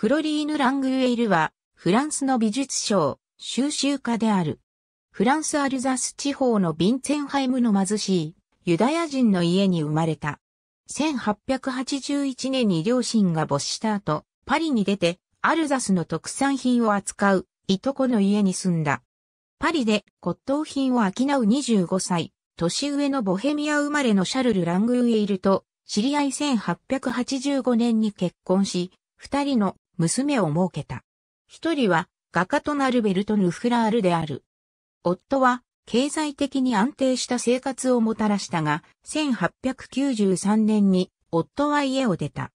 フロリーヌ・ラングウェイルは、フランスの美術賞、収集家である。フランス・アルザス地方のヴィンツェンハイムの貧しいユダヤ人の家に生まれた。1881年に両親が没した後、パリに出て、アルザスの特産品を扱う、いとこの家に住んだ。パリで骨董品を商う25歳、年上のボヘミア生まれのシャルル・ラングウェイルと、知り合い1885年に結婚し、二人の娘を設けた。一人は画家となるベルト・ヌフラールである。夫は経済的に安定した生活をもたらしたが、1893年に夫は家を出た。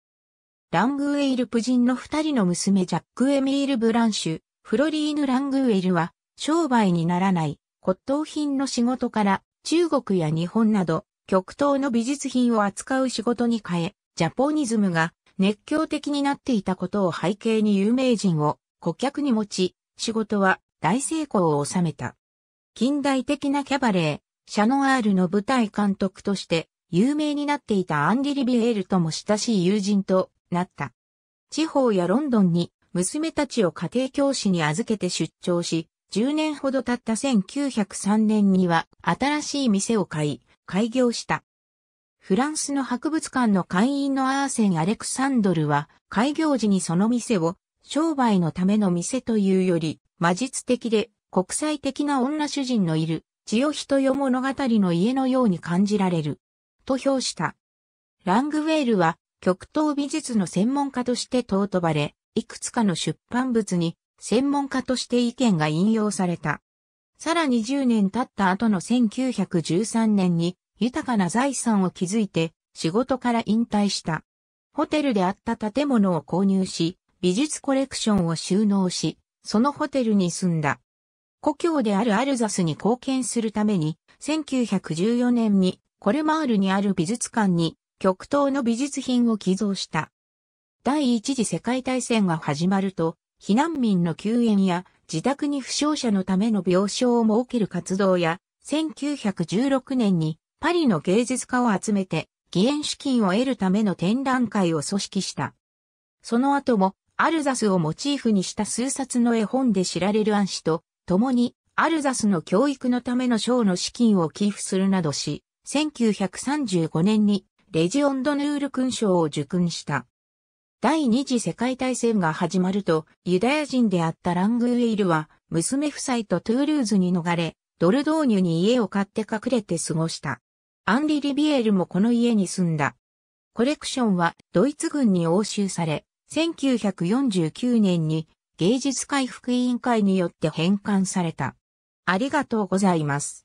ラングウェイル夫人の二人の娘ジャック・エミール・ブランシュ、フロリーヌ・ラングウェイルは商売にならない骨董品の仕事から中国や日本など極東の美術品を扱う仕事に変え、ジャポニズムが熱狂的になっていたことを背景に有名人を顧客に持ち、仕事は大成功を収めた。近代的なキャバレー、シャノアールの舞台監督として有名になっていたアンディ・リビエールとも親しい友人となった。地方やロンドンに娘たちを家庭教師に預けて出張し、10年ほど経った1903年には新しい店を買い、開業した。フランスの博物館の会員のアーセン・アレクサンドルは、開業時にその店を商売のための店というより、魔術的で国際的な女主人のいる、千代人よ物語の家のように感じられる、と評した。ラングウェールは、極東美術の専門家として尊ばれ、いくつかの出版物に専門家として意見が引用された。さらに10年経った後の1913年に豊かな財産を築いて仕事から引退した。ホテルであった建物を購入し、美術コレクションを収納し、そのホテルに住んだ。故郷であるアルザスに貢献するために、1914年にコルマールにある美術館に極東の美術品を寄贈した。第一次世界大戦が始まると、避難民の救援や自宅に負傷者のための病床を設ける活動や、1916年にパリの芸術家を集めて、義援資金を得るための展覧会を組織した。その後も、アルザスをモチーフにした数冊の絵本で知られるアン氏と、共に、アルザスの教育のための賞の資金を寄付するなどし、1935年に、レジオンドヌール勲章を受勲した。第二次世界大戦が始まると、ユダヤ人であったラングウェイルは、娘夫妻とトゥールーズに逃れ、ドルドーニュに家を買って隠れて過ごした。アンリ・リビエルもこの家に住んだ。コレクションはドイツ軍に押収され、1949年に芸術回復委員会によって返還された。ありがとうございます。